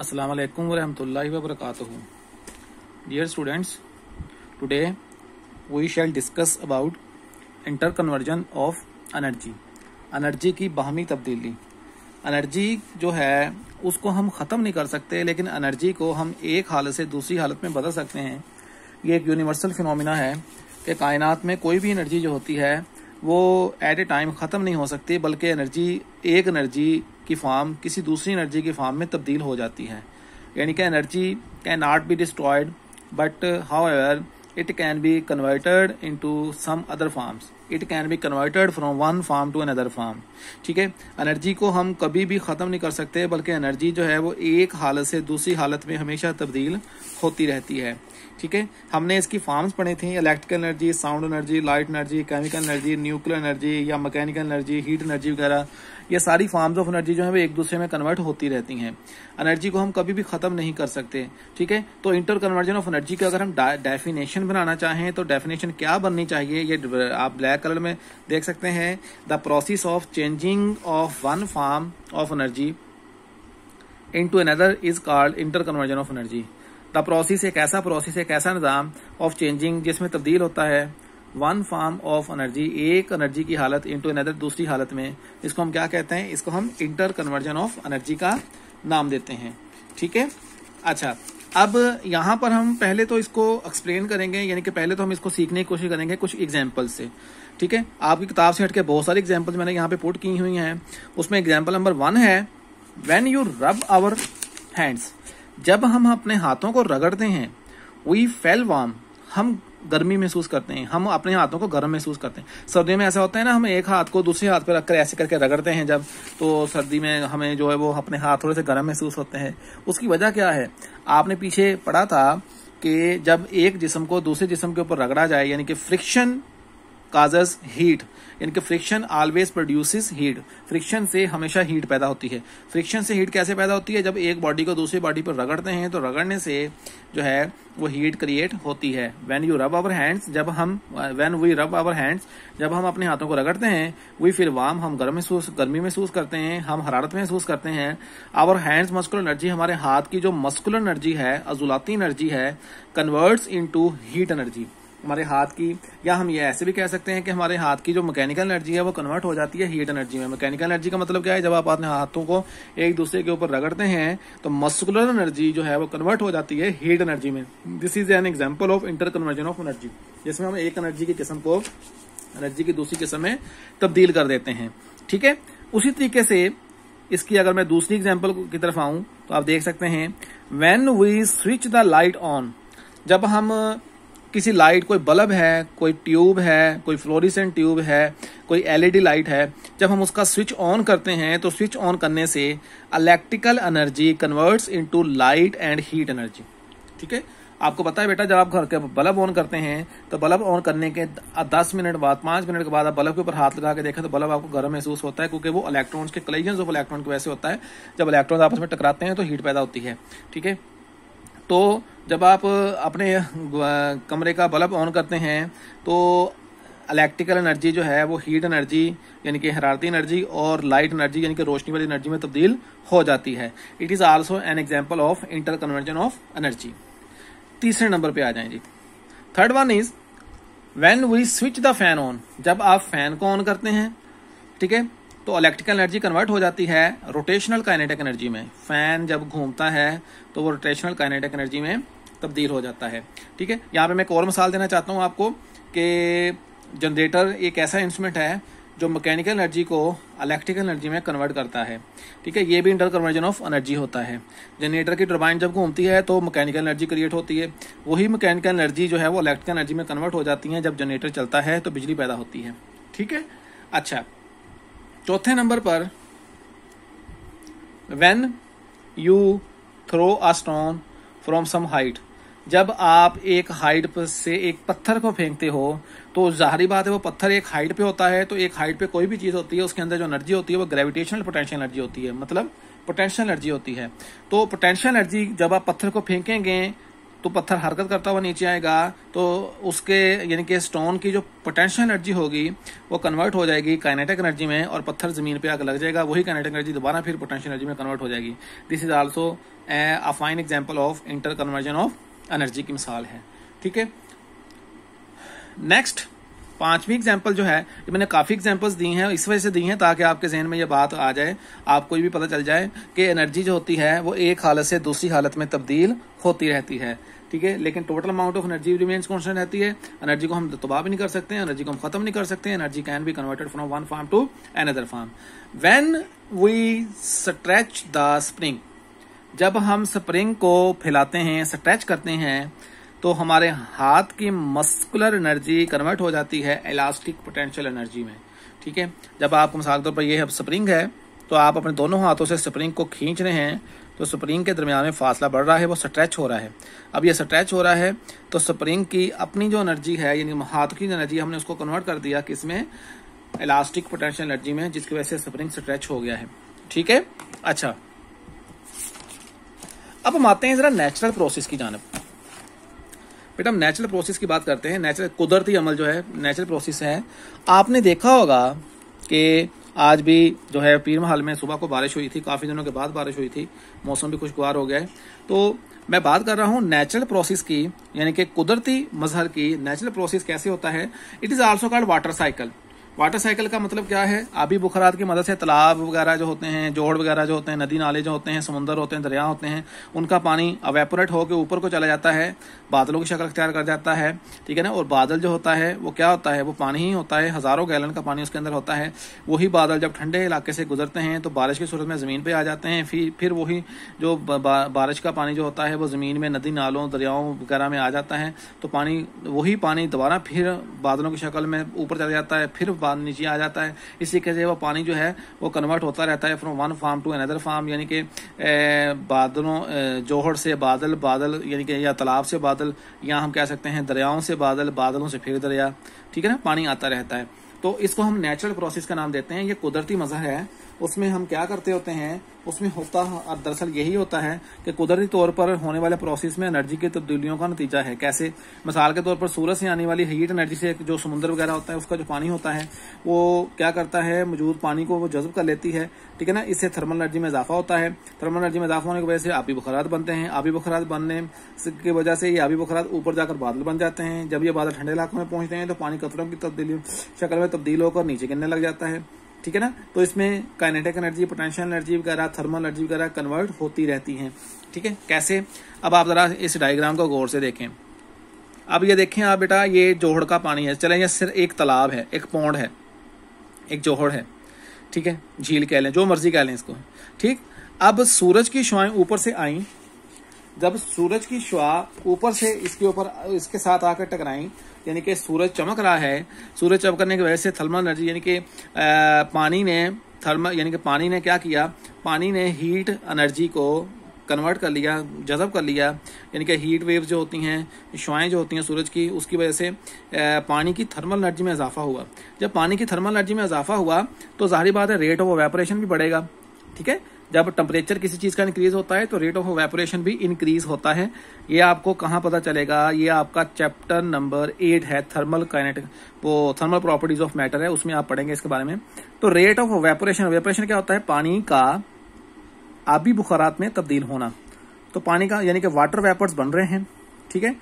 अस्सलाम वालेकुम वरहमतुल्लाहि वबरकातुहू dear students today we shall discuss about interconversion of energy energy की बाहमी तब्दीली एनर्जी जो है उसको हम ख़त्म नहीं कर सकते लेकिन एनर्जी को हम एक हालत से दूसरी हालत में बदल सकते हैं ये एक यूनिवर्सल फिनोमिना है कि कायनात में कोई भी एनर्जी जो होती है वो एट ए टाइम ख़त्म नहीं हो सकती बल्कि एनर्जी एक एनर्जी की फॉर्म किसी दूसरी एनर्जी की फॉर्म में तब्दील हो जाती है यानी कि energy cannot be destroyed but however it can be converted to some other forms it can be converted from one form to another form ठीक है एनर्जी को हम कभी भी ख़त्म नहीं कर सकते बल्कि एनर्जी जो है वो एक हालत से दूसरी हालत में हमेशा तब्दील होती रहती है ठीक है हमने इसकी फॉर्म्स पढ़े थी electrical energy sound energy light energy chemical energy nuclear energy या मैकेनिकल एनर्जी हीट एनर्जी वगैरह ये सारी फॉर्म्स ऑफ एनर्जी जो है वो एक दूसरे में कन्वर्ट होती रहती हैं एनर्जी को हम कभी भी ख़त्म नहीं कर सकते ठीक है तो इंटर कन्वर्जन ऑफ एनर्जी का अगर हम डेफिनेशन बनाना चाहें तो डेफिनेशन क्या बननी चाहिए ये आप ब्लैक ब्लैक कलर में देख सकते हैं the process of changing of one form of energy into another is called interconversion of energy the process एक ऐसा प्रोसेस एक ऐसा निज़ाम ऑफ चेंजिंग जिसमें तब्दील होता है वन फॉर्म ऑफ एनर्जी एक एनर्जी की हालत इंटू अनदर दूसरी हालत में इसको हम क्या कहते हैं इसको हम इंटर कन्वर्जन ऑफ एनर्जी का नाम देते हैं ठीक है अच्छा अब यहां पर हम पहले तो इसको एक्सप्लेन करेंगे यानी कि पहले तो हम इसको सीखने की कोशिश करेंगे कुछ एग्जाम्पल से ठीक है आपकी किताब से हटके बहुत सारी एग्जाम्पल मैंने यहाँ पे पुट की हुई हैं उसमें एग्जाम्पल नंबर वन है when you rub our hands जब हम अपने हाथों को रगड़ते हैं वी फेल वार्म हम गर्मी महसूस करते हैं हम अपने हाथों को गर्म महसूस करते हैं सर्दियों में ऐसा होता है ना हम एक हाथ को दूसरे हाथ पर रखकर ऐसे करके रगड़ते हैं जब तो सर्दी में हमें जो है वो अपने हाथ थोड़े से गर्म महसूस होते हैं उसकी वजह क्या है आपने पीछे पढ़ा था कि जब एक जिसम को दूसरे जिसम के ऊपर रगड़ा जाए यानी कि फ्रिक्शन काजेस हीट इनके friction always produces heat friction से हमेशा हीट पैदा होती है फ्रिक्शन से हीट कैसे पैदा होती है जब एक बॉडी को दूसरी बॉडी पर रगड़ते हैं तो रगड़ने से जो है वो हीट क्रिएट होती है when you rub our hands जब हम when we rub our hands जब हम अपने हाथों को रगड़ते हैं वी फील वार्म हम गर्म महसूस गर्मी महसूस करते हैं हम हरारत महसूस करते हैं आवर हैंड्स मस्कुलर एनर्जी हमारे हाथ की जो मस्कुलर एनर्जी है अजुलाती एनर्जी है कन्वर्ट्स इनटू हीट एनर्जी हमारे हाथ की या हम ये ऐसे भी कह सकते हैं कि हमारे हाथ की जो मैकेनिकल एनर्जी है वो कन्वर्ट हो जाती है हीट एनर्जी में मैकेनिकल एनर्जी का मतलब क्या है जब आप अपने हाथों को एक दूसरे के ऊपर रगड़ते हैं तो मस्कुलर एनर्जी जो है वो कन्वर्ट हो जाती है हीट एनर्जी में this is an example of interconversion of energy जिसमें हम एक एनर्जी की किस्म को एनर्जी की दूसरी किस्म में तब्दील कर देते हैं ठीक है उसी तरीके से इसकी अगर मैं दूसरी एग्जाम्पल की तरफ आऊं तो आप देख सकते हैं when we switch the light on जब हम किसी लाइट कोई बल्ब है कोई ट्यूब है कोई फ्लोरिसेंट ट्यूब है कोई एलईडी लाइट है जब हम उसका स्विच ऑन करते हैं तो स्विच ऑन करने से electrical energy converts into light and heat energy ठीक है आपको पता है बेटा जब आप घर के बल्ब ऑन करते हैं तो बल्ब ऑन करने के दस मिनट बाद पांच मिनट के बाद आप बल्ब के ऊपर हाथ लगा के देखें तो बल्ब आपको गर्म महसूस होता है क्योंकि वो इलेक्ट्रॉन्स के कलेजन ऑफ इलेक्ट्रॉन की वैसे होता है जब इलेक्ट्रॉन आपस में टकराते हैं तो हीट पैदा होती है ठीक है तो जब आप अपने कमरे का बल्ब ऑन करते हैं तो इलेक्ट्रिकल एनर्जी जो है वो हीट एनर्जी यानी कि हरारती एनर्जी और लाइट एनर्जी यानी कि रोशनी वाली एनर्जी में तब्दील हो जाती है it is also an example of interconversion of energy तीसरे नंबर पे आ जाए जी third one is when we switch the fan on जब आप फैन को ऑन करते हैं ठीक है तो इलेक्ट्रिकल एनर्जी कन्वर्ट हो जाती है रोटेशनल काइनेटिक एनर्जी में फैन जब घूमता है तो वो रोटेशनल काइनेटिक एनर्जी में तब्दील हो जाता है ठीक है यहाँ पे मैं एक और मिसाल देना चाहता हूँ आपको कि जनरेटर एक ऐसा इंस्ट्रूमेंट है जो मैकेनिकल एनर्जी को इलेक्ट्रिकल एनर्जी में कन्वर्ट करता है ठीक है ये भी इंटर कन्वर्जन ऑफ एनर्जी होता है जनरेटर की टर्बाइन जब घूमती है तो मैकेनिकल एनर्जी क्रिएट होती है वही मैकेनिकल एनर्जी जो है वो इलेक्ट्रिकल एनर्जी में कन्वर्ट हो जाती है जब जनरेटर चलता है तो बिजली पैदा होती है ठीक है अच्छा चौथे नंबर पर when you throw a stone from some height जब आप एक हाइट पर से एक पत्थर को फेंकते हो तो जाहरी बात है वो पत्थर एक हाइट पे होता है तो एक हाइट पे कोई भी चीज़ होती है उसके अंदर जो एनर्जी होती है वो ग्रेविटेशनल पोटेंशियल एनर्जी होती है मतलब पोटेंशियल एनर्जी होती है तो पोटेंशियल एनर्जी जब आप पत्थर को फेंकेंगे तो पत्थर हरकत करता हुआ नीचे आएगा तो उसके यानी कि स्टोन की जो पोटेंशियल एनर्जी होगी वो कन्वर्ट हो जाएगी काइनेटिक एनर्जी में और पत्थर जमीन पे आकर लग जाएगा वही काइनेटिक एनर्जी दोबारा फिर पोटेंशियल एनर्जी में कन्वर्ट हो जाएगी this is also a fine example of interconversion of energy की मिसाल है ठीक है नेक्स्ट पांचवी एग्जाम्पल जो है ये मैंने काफ़ी एग्जाम्पल्स दी हैं इस वजह से दी हैं ताकि आपके जहन में ये बात आ जाए आपको ये भी पता चल जाए कि एनर्जी जो होती है वो एक हालत से दूसरी हालत में तब्दील होती रहती है ठीक है लेकिन total amount of energy remains constant रहती है एनर्जी को हम तबाह भी नहीं कर सकते एनर्जी को हम खत्म नहीं कर सकते energy can be converted from one form to other form when we stretch the spring जब हम स्प्रिंग को फैलाते हैं स्ट्रेच करते हैं तो हमारे हाथ की मस्कुलर एनर्जी कन्वर्ट हो जाती है इलास्टिक पोटेंशियल एनर्जी में ठीक है जब आपको मिसाल के तौर पर यह स्प्रिंग है तो आप अपने दोनों हाथों से स्प्रिंग को खींच रहे हैं तो स्प्रिंग के दरमियान में फासला बढ़ रहा है वो स्ट्रेच हो रहा है अब ये स्ट्रेच हो रहा है तो स्प्रिंग की अपनी जो एनर्जी है यानी हाथ की एनर्जी हमने उसको कन्वर्ट कर दिया कि इसमें इलास्टिक पोटेंशियल एनर्जी में जिसकी वजह से स्प्रिंग स्ट्रेच हो गया है ठीक है अच्छा अब हम आते हैं जरा नेचुरल प्रोसेस की जानब बेटा हम नेचुरल प्रोसेस की बात करते हैं नेचुरल कुदरती अमल जो है नेचुरल प्रोसेस है आपने देखा होगा कि आज भी जो है पीर महल में सुबह को बारिश हुई थी काफ़ी दिनों के बाद बारिश हुई थी मौसम भी खुशगवार हो गया तो मैं बात कर रहा हूँ नेचुरल प्रोसेस की यानी कि कुदरती मजहर की नेचुरल प्रोसेस कैसे होता है it is also called water cycle water cycle का मतलब क्या है आबी बुखरात की मदद से तालाब वगैरह जो होते हैं जोड़ वगैरह जो होते हैं नदी नाले जो होते हैं समुंदर होते हैं दरिया होते हैं उनका पानी अवेपोरेट होकर ऊपर को चला जाता है बादलों की शक्ल अख्तियार कर जाता है ठीक है ना और बादल जो होता है वो क्या होता है वो पानी ही होता है हज़ारों गैलन का पानी उसके अंदर होता है वही बादल जब ठंडे इलाके से गुजरते हैं तो बारिश की सूरत में ज़मीन पर आ जाते हैं फिर फिर वही जो बारिश का पानी जो होता है वो ज़मीन में नदी नालों दरियाओं वगैरह में आ जाता है तो पानी वही पानी दोबारा फिर बादलों की शक्ल में ऊपर चला जाता है फिर पानी नीचे आ जाता है इसी के से वो पानी जो है वो कन्वर्ट होता रहता है from one form to another form यानी कि बादलों जोहड़ से बादल बादल यानी कि या तालाब से बादल या हम कह सकते हैं दरियाओं से बादल बादलों से फिर दरिया ठीक है ना पानी आता रहता है तो इसको हम नेचुरल प्रोसेस का नाम देते हैं ये कुदरती मजहर है उसमें हम क्या करते होते हैं उसमें होता और दरअसल यही होता है कि कुदरती तौर पर होने वाले प्रोसेस में एनर्जी की तब्दीलियों का नतीजा है कैसे मिसाल के तौर पर सूरज से आने वाली हीट एनर्जी से जो समुद्र वगैरह होता है उसका जो पानी होता है वो क्या करता है मौजूद पानी को वो जज्ब कर लेती है ठीक है ना इससे थर्मल एनर्जी में इजाफा होता है थर्मल एनर्जी में इजाफा होने की वजह से आबी बुखारात बनते हैं आबी बुखारात बनने की वजह से ये आबी बुखारात ऊपर जाकर बादल बन जाते हैं जब ये बादल ठंडे इलाकों में पहुंचते हैं तो पानी कतरों की तब्दीली शक्ल में तब्दील होकर नीचे गिरने लग जाता है ठीक है ना तो इसमें काइनेटिक एनर्जी पोटेंशियल एनर्जी वगैरह थर्मल एनर्जी वगैरह कन्वर्ट होती रहती हैं ठीक है कैसे अब आप ज़रा इस डायग्राम को गौर से देखें अब ये देखें आप बेटा ये जोहड़ का पानी है चले यह सिर्फ एक तालाब है एक पौंड है एक जोहड़ है ठीक है झील कह लें जो मर्जी कह लें इसको ठीक अब सूरज की शुआएं ऊपर से आई जब सूरज की शुआ ऊपर से इसके ऊपर इसके साथ आकर टकराई यानी कि सूरज चमक रहा है सूरज चमकने की वजह से थर्मल एनर्जी यानी कि पानी ने थर्मल यानी कि पानी ने क्या किया पानी ने हीट एनर्जी को कन्वर्ट कर लिया जज़ब कर लिया यानी कि हीट वेव्स जो होती हैं शुआएँ जो होती हैं सूरज की उसकी वजह से पानी की थर्मल एनर्जी में इजाफा हुआ जब पानी की थर्मल एनर्जी में इजाफा हुआ तो जाहिर बात है रेट ऑफ वेपरेशन भी बढ़ेगा ठीक है जब टेम्परेचर किसी चीज का इंक्रीज होता है तो रेट ऑफ वेपोरेशन भी इंक्रीज होता है ये आपको कहाँ पता चलेगा ये आपका चैप्टर नंबर एट है थर्मल काइनेटिक वो थर्मल प्रॉपर्टीज ऑफ मैटर है उसमें आप पढ़ेंगे इसके बारे में तो रेट ऑफ वेपोरेशन वेपोरेशन क्या होता है पानी का आबी बुखारात में तब्दील होना तो पानी का यानी कि वाटर वेपर्स बन रहे हैं ठीक है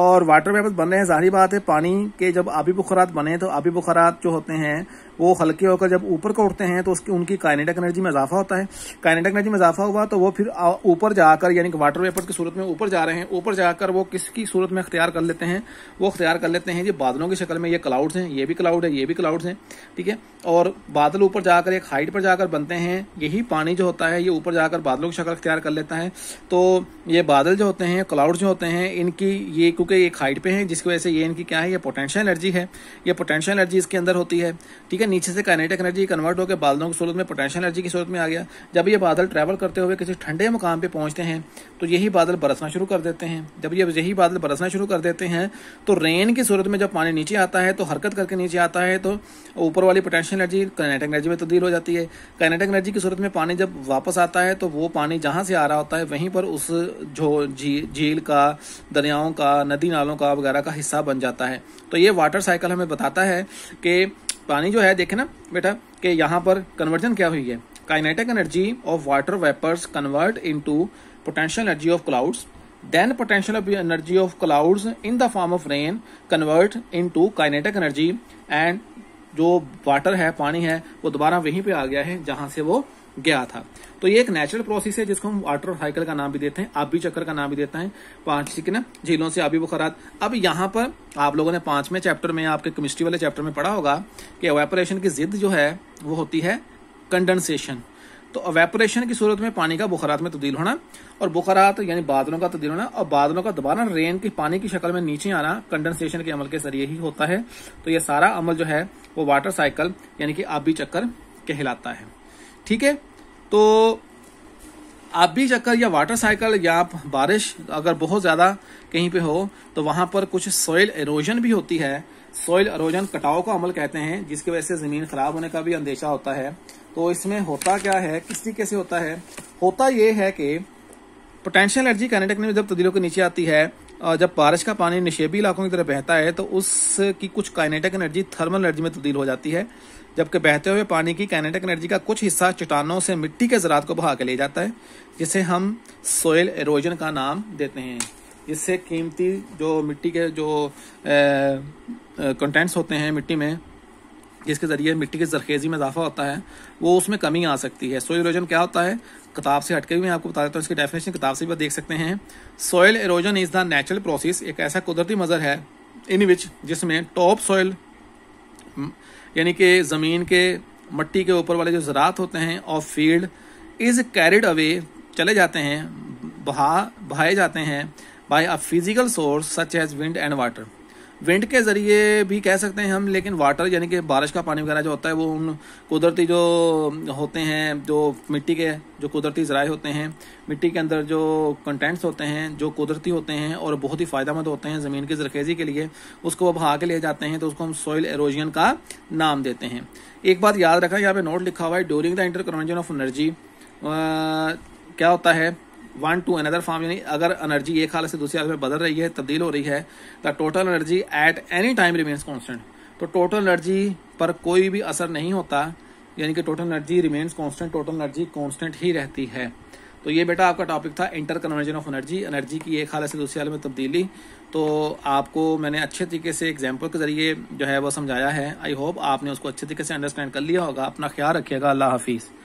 और वाटर वेपर्स बन रहे हैं जाहिर बात है पानी के जब आबी बुखारात बने तो आबी बुखारात जो होते हैं वो हल्के होकर जब ऊपर को उठते हैं तो उसकी उनकी काइनेटिक एनर्जी में इजाफा होता है काइनेटिक एनर्जी में इजाफा हुआ तो वो फिर ऊपर जाकर यानी कि वाटर वेपर की सूरत में ऊपर जा रहे हैं ऊपर जाकर वो किसकी सूरत में अख्तियार कर लेते हैं वो अख्तियार कर लेते हैं ये बादलों की शक्ल में ये क्लाउड्स हैं ये भी क्लाउड है ये भी क्लाउड्स हैं ठीक है और बादल ऊपर जाकर एक हाइट पर जाकर बनते हैं यही पानी जो होता है ये ऊपर जाकर बादलों की शक्ल अख्तियार कर लेता है तो ये बादल जो होते हैं क्लाउड जो होते हैं इनकी ये क्योंकि एक हाइट पर हैं जिसकी वजह से ये इनकी क्या है ये पोटेंशियल एनर्जी है ये पोटेंशियल एनर्जी इसके अंदर होती है ठीक है नीचे से कैनेटिक एनर्जी कन्वर्ट होकर बादलों की सूरत में पोटेंशियल एनर्जी की सूरत में आ गया जब ये बादल ट्रैवल करते हुए किसी ठंडे मुकाम पे पहुंचते हैं तो यही बादल बरसना शुरू कर देते हैं जब ये यही बादल बरसना शुरू कर देते हैं तो रेन की सूरत में जब पानी नीचे आता है तो हरकत करके नीचे आता है तो ऊपर वाली पोटेंशियल एनर्जी कैनेटिक एनर्जी में तब्दील हो जाती है कैनेटिक एनर्जी की सूरत में पानी जब वापस आता है तो वो पानी जहाँ से आ रहा होता है वहीं पर उस जो झील का दरियाओं का नदी नालों का वगैरह का हिस्सा बन जाता है तो ये वाटर साइकिल हमें बताता है कि पानी जो है देखे ना बेटा कि यहाँ पर कन्वर्जन क्या हुई है kinetic energy of water vapours convert into potential energy of clouds then potential energy of of in the form of rain convert convert into kinetic energy and जो वाटर है पानी है वो दोबारा वहीं पे आ गया है जहां से वो गया था तो ये एक नेचुरल प्रोसेस है जिसको हम वाटर साइकिल का नाम भी देते हैं आप भी चक्कर का नाम भी देते हैं पांच ठीक है ना झीलों से आबी बुखारात अब यहाँ पर आप लोगों ने पांचवें चैप्टर में आपके केमिस्ट्री वाले चैप्टर में पढ़ा होगा कि अवेपोरेशन की जिद जो है वो होती है कंडेंसेशन तो अवेपोरेशन की सूरत में पानी का बुखारात में तब्दील होना और बुखारात यानी बादलों का तब्दील होना और बादलों का दोबारा रेन की पानी की शक्ल में नीचे आना कंडेंसेशन के अमल के जरिए ही होता है तो ये सारा अमल जो है वो वाटर साइकिल यानी कि आबी चक्कर कहलाता है ठीक है तो आप भी चक्कर या वाटर साइकिल या आप बारिश अगर बहुत ज़्यादा कहीं पे हो तो वहां पर कुछ सॉइल एरोजन भी होती है सॉइल एरोजन कटाव का अमल कहते हैं जिसकी वजह से ज़मीन ख़राब होने का भी अंदेशा होता है तो इसमें होता क्या है किस तरीके से होता है होता यह है कि पोटेंशियल एनर्जी काइनेटिक में जब तब्दीलों के नीचे आती है जब बारिश का पानी निशेबी इलाकों की तरफ बहता है तो उसकी कुछ काइनेटिक एनर्जी थर्मल एनर्जी में तब्दील हो जाती है जबकि बहते हुए पानी की काइनेटिक एनर्जी का कुछ हिस्सा चट्टानों से मिट्टी के ज़रात को बहा के ले जाता है जिसे हम सोयल एरोजन का नाम देते हैं इससे कीमती जो मिट्टी के जो कंटेंट्स होते हैं मिट्टी में जिसके ज़रिए मिट्टी की जरखेज़ी में इजाफा होता है वो उसमें कमी आ सकती है सोयल इरोजन क्या होता है किताब से हटके भी मैं आपको बता देता हूँ इसकी डेफिनेशन किताब से भी देख सकते हैं soil erosion is the natural process एक ऐसा कुदरती मज़र है इन विच जिसमें टॉप सॉयल यानी कि ज़मीन के मट्टी के ऊपर वाले जो ज़रात होते हैं और फील्ड इज़ कैरिड अवे चले जाते हैं बहा बहाए जाते हैं by a physical source such as wind and water wind के ज़रिए भी कह सकते हैं हम लेकिन वाटर यानी कि बारिश का पानी वगैरह जो होता है वो उन कुदरती जो होते हैं जो मिट्टी के जो कुदरती ज़राए होते हैं मिट्टी के अंदर जो कंटेंट्स होते हैं जो कुदरती होते हैं और बहुत ही फ़ायदेमंद होते हैं ज़मीन की जरखेज़ी के लिए उसको वह बहा के लिए जाते हैं तो उसको हम सॉइल एरोजन का नाम देते हैं एक बात याद रखा यहाँ पे नोट लिखा हुआ है during the interconversion of energy क्या होता है वन टू अनदर फॉर्म यानी अगर एनर्जी एक हालत से दूसरी हालत में बदल रही है तब्दील हो रही है the total energy at any time remains constant तो टोटल एनर्जी पर कोई भी असर नहीं होता यानी कि total energy remains constant total energy constant ही रहती है तो ये बेटा आपका टॉपिक था interconversion of energy energy की एक हालत से दूसरी हालत में तब्दीली तो आपको मैंने अच्छे तरीके से एग्जाम्पल के जरिए जो है वो समझाया है आई होप आपने उसको अच्छे तरीके से अंडरस्टैंड कर लिया होगा अपना ख्याल रखिएगा अल्लाह हाफिज़